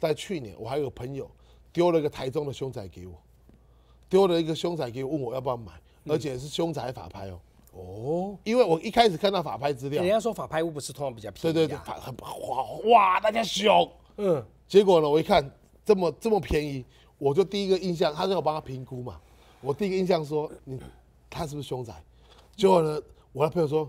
在去年，我还有朋友丢了一个台中的凶宅给我，丢了一个凶宅给我，问我要不要买，而且是凶宅法拍哦。哦，因为我一开始看到法拍资料，人家说法拍物不是通常比较便宜吗？对对对，哗哇，大家凶。嗯。结果呢，我一看这么这么便宜，我就第一个印象，他是我帮他评估嘛，我第一个印象说你他是不是凶宅？结果呢，我的朋友说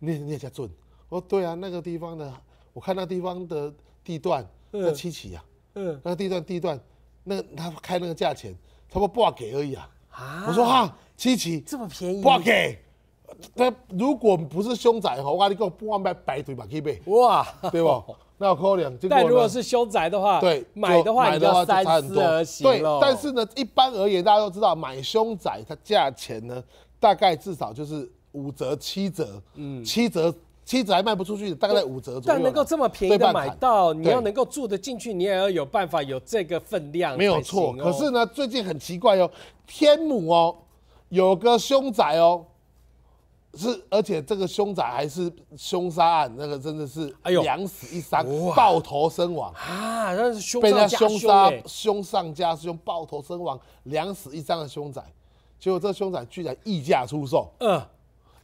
你你也较准。我说对啊，那个地方的，我看那地方的地段。那七期呀，嗯，那个地段地段，那他开那个价钱，他不挂给而已啊。啊，我说哈，七期这么便宜，挂给。他如果不是凶宅话，我讲你给我挂白摆对吧，可以卖。哇，对不？那可怜。但如果是凶宅的话，对，买的话你要三思而行。对，但是呢，一般而言，大家都知道买凶宅，它价钱呢大概至少就是五折、七折，嗯，七折。车子还卖不出去，大概在五折左右。但能够这么便宜的买到，你要能够住得进去，你也要有办法有这个分量。没有错。可是呢，最近很奇怪哦，天母哦，有个凶宅哦，是而且这个凶宅还是凶杀案，那个真的是哎呦，两死一伤，抱头身亡啊！那是凶被人家凶杀，凶上加凶，抱头身亡，两死一伤的凶宅，结果这凶宅居然溢价出售。嗯，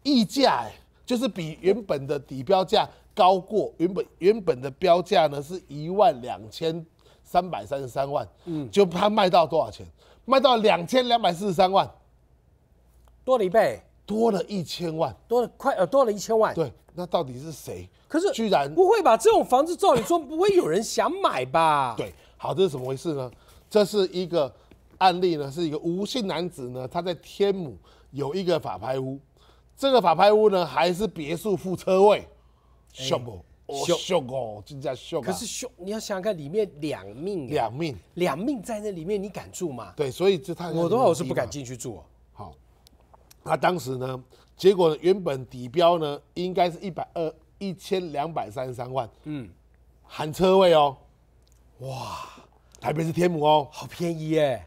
溢价哎。就是比原本的底标价高过原本原本的标价呢，是一万两千三百三十三万，嗯，就它卖到多少钱？卖到两千两百四十三万，多了一倍，多了一千万，多了快呃多了一千万，对，那到底是谁？可是居然不会吧？这种房子照理说不会有人想买吧？对，好，这是怎么回事呢？这是一个案例呢，是一个吴姓男子呢，他在天母有一个法拍屋。这个法拍屋呢，还是别墅附车位，凶不？凶哦，真叫凶！可是凶，你要想想看，里面两命，两命，两命在那里面，你敢住吗？对，所以就太……我都我是不敢进去住。好，那当时呢，结果原本底标呢，应该是一百二一千两百三十三万，嗯，含车位哦。哇，台北是天母哦，好便宜耶，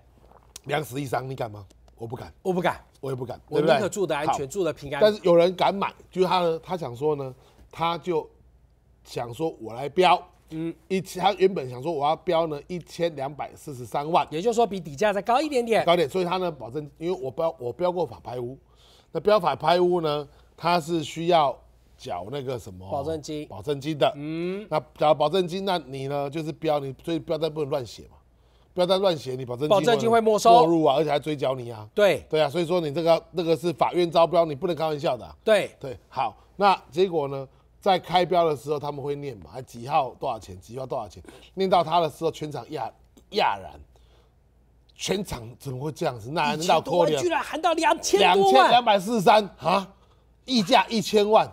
两死一伤，你敢吗？我不敢，我不敢，我也不敢，我宁可住的安全，住的平安。但是有人敢买，就是他呢，他想说呢，他就想说我来标，嗯，一千，他原本想说我要标呢一千两百四十三万，也就是说比底价再高一点点，高点。所以他呢保证，因为我标我标过法拍屋，那标法拍屋呢，它是需要缴那个什么保证金，保证金的，嗯，那缴保证金，那你呢就是标，你所以标单不能乱写嘛。不要再乱写，你保证金保证金会没收，没入啊，而且还追缴你啊。对对啊，所以说你这个那个是法院招标，你不能开玩笑的。对对，好，那结果呢？在开标的时候他们会念嘛？还几号多少钱？几号多少钱？念到他的时候，全场讶讶然，全场怎么会这样子？那多居然喊到两千两千两百四十三啊，溢价一千万。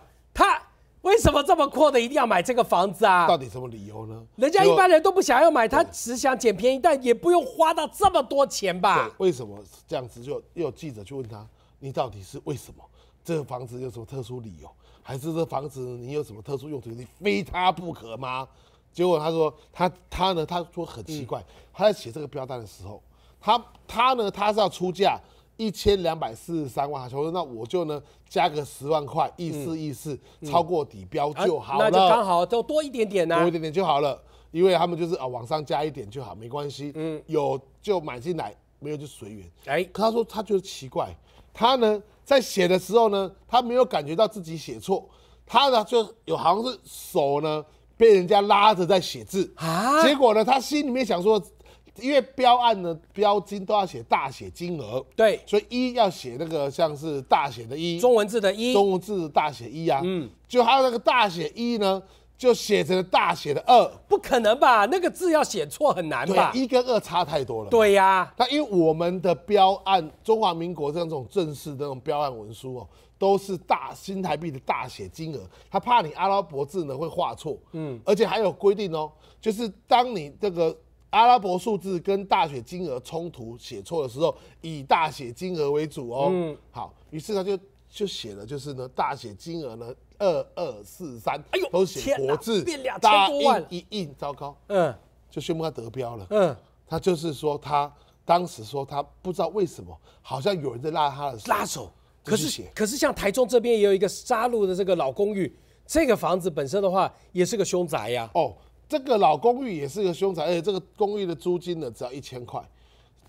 为什么这么阔的一定要买这个房子啊？到底什么理由呢？人家一般人都不想要买，他只想捡便宜，但也不用花到这么多钱吧？为什么这样子？就又有记者去问他：“你到底是为什么？这个房子有什么特殊理由？还是这房子你有什么特殊用途？你非它不可吗？”结果他说：“他他呢？他说很奇怪，他在写这个标单的时候，他他呢？他是要出价。”一千两百四十三万，他说：“那我就呢加个十万块，意思意思，超过底标就好。”那就刚好就多一点点呢，多一点点就好了。因为他们就是啊，往上加一点就好，没关系。嗯，有就买进来，没有就随缘。哎，他说他觉得奇怪，他呢在写的时候呢，他没有感觉到自己写错，他呢就有好像是手呢被人家拉着在写字啊。结果呢，他心里面想说。因为标案呢，标金都要写大写金额，对，所以一要写那个像是大写的“一”，中文字的“一”，中文字大写“一”啊，嗯，就有那个大写“一”呢，就写成大写的“二”，不可能吧？那个字要写错很难吧？一跟二差太多了。对呀，那因为我们的标案，中华民国这样种正式那种标案文书哦，都是大新台币的大写金额，他怕你阿拉伯字呢会画错，嗯，而且还有规定哦，就是当你这个。阿拉伯数字跟大写金额冲突，写错的时候以大写金额为主哦。嗯。好，于是他就就写了，就是呢，大写金额呢二二四三，哎呦，都写国字，千万，一印，糟糕。嗯。就宣布他得标了。嗯。他就是说，他当时说他不知道为什么，好像有人在拉他的手。拉手。可是，可是像台中这边也有一个杀戮的这个老公寓，这个房子本身的话也是个凶宅呀。哦。这个老公寓也是一个凶宅，而且这个公寓的租金呢只要一千块，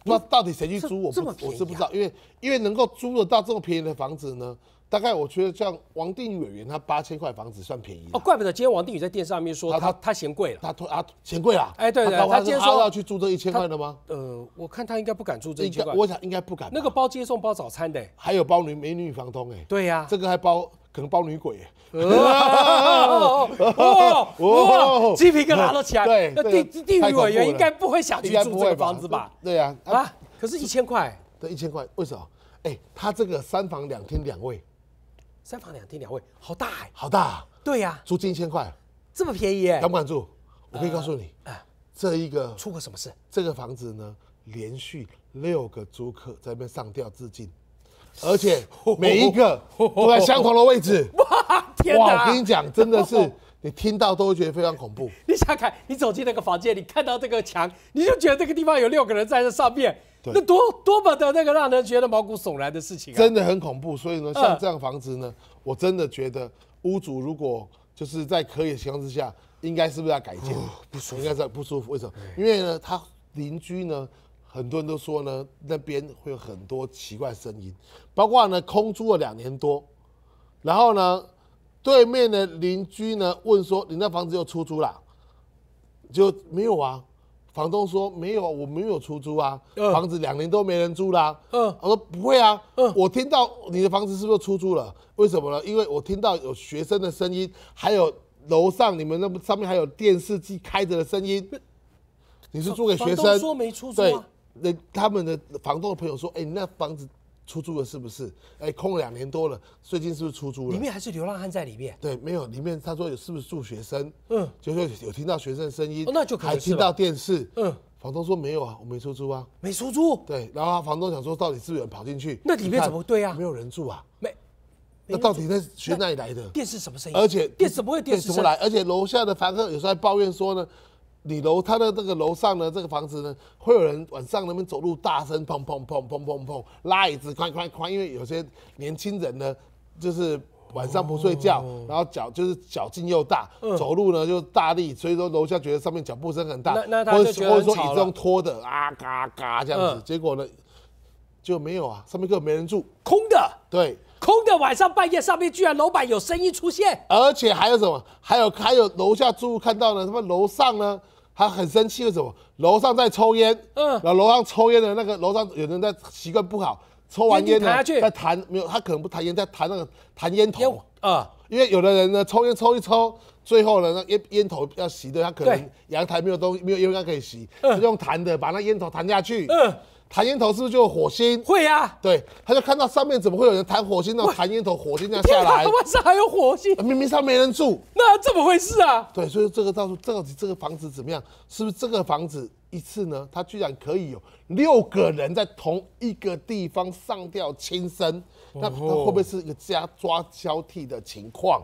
那到底谁去租我不、我是不知道，因为因为能够租得到这么便宜的房子呢，大概我觉得像王定宇委员他八千块房子算便宜哦，怪不得今天王定宇在电视上面说他他嫌贵了，他他嫌贵了。哎，对对，他今天说要去租这一千块的吗？呃，我看他应该不敢租这一千块，我想应该不敢。那个包接送、包早餐的，还有包女美女房东哎，对呀，这个还包。可能包女鬼，哇哇！金平哥拉到起来，对，那地地狱委员应该不会想去住这个房子吧？对呀啊！可是，一千块，对，一千块，为什么？哎，他这个三房两厅两卫，三房两厅两卫，好大哎，好大，对呀，租金一千块，这么便宜，哎，敢不敢住？我可以告诉你，这一个出过什么事？这个房子呢，连续六个租客在那边上吊自尽。而且每一个都在相同的位置。哇，天哪！我跟你讲，真的是 你听到都会觉得非常恐怖。你想想，你走进那个房间，你看到这个墙，你就觉得这个地方有六个人在那上面，那多多么的那个让人觉得毛骨悚然的事情啊！真的很恐怖。所以呢，像这样房子呢，我真的觉得屋主如果就是在可以的情况之下，应该是不是要改建？不舒服，应该在不舒服。为什么？因为呢，他邻居呢。很多人都说呢，那边会有很多奇怪声音，包括呢空租了两年多，然后呢对面的邻居呢问说：“你那房子又出租啦？”就没有啊，房东说没有，我没有出租啊，房子两年都没人租啦。嗯，我说不会啊，嗯，我听到你的房子是不是出租了？为什么呢？因为我听到有学生的声音，还有楼上你们那上面还有电视机开着的声音。你是租给学生？说没出租。对。那他们的房东的朋友说：“哎，你那房子出租了是不是？哎，空了两年多了，最近是不是出租了？”里面还是流浪汉在里面？对，没有。里面他说有，是不是住学生？嗯，就说有听到学生声音，那就可以还听到电视。嗯，房东说没有啊，我没出租啊，没出租。对，然后房东想说，到底是不是有人跑进去？那里面怎么对啊？没有人住啊，没。那到底在学哪里来的？电视什么声音？而且电怎不会电视怎来？而且楼下的房客有时候还抱怨说呢。你楼他的这个楼上呢，这个房子呢，会有人晚上那边走路，大声砰砰砰砰砰砰，拉椅子哐哐哐，因为有些年轻人呢，就是晚上不睡觉，然后脚就是脚劲又大，走路呢就大力，所以说楼下觉得上面脚步声很大，或或者说椅子用拖的啊嘎嘎这样子，结果呢就没有啊，上面根本没人住，空的，对。空的晚上半夜，上面居然楼板有声音出现，而且还有什么？还有还有，楼下住户看到呢，他们楼上呢还很生气为什么楼上在抽烟？嗯，然后楼上抽烟的那个楼上有人在习惯不好，抽完烟呢在弹，没有，他可能不弹烟，在弹那个弹烟头啊，因为有的人呢抽烟抽一抽，最后呢那烟烟头要洗的，他可能阳台没有东没有烟缸可以洗，用弹的把那烟头弹下去。嗯。弹烟头是不是就是火星？会呀，对，他就看到上面怎么会有人弹火星？那弹烟头火星这样下来，晚上还有火星？明明上没人住，那怎么回事啊？对，所以这个到处这个这个房子怎么样？是不是这个房子一次呢？他居然可以有六个人在同一个地方上吊轻生？那会不会是一个家抓交替的情况？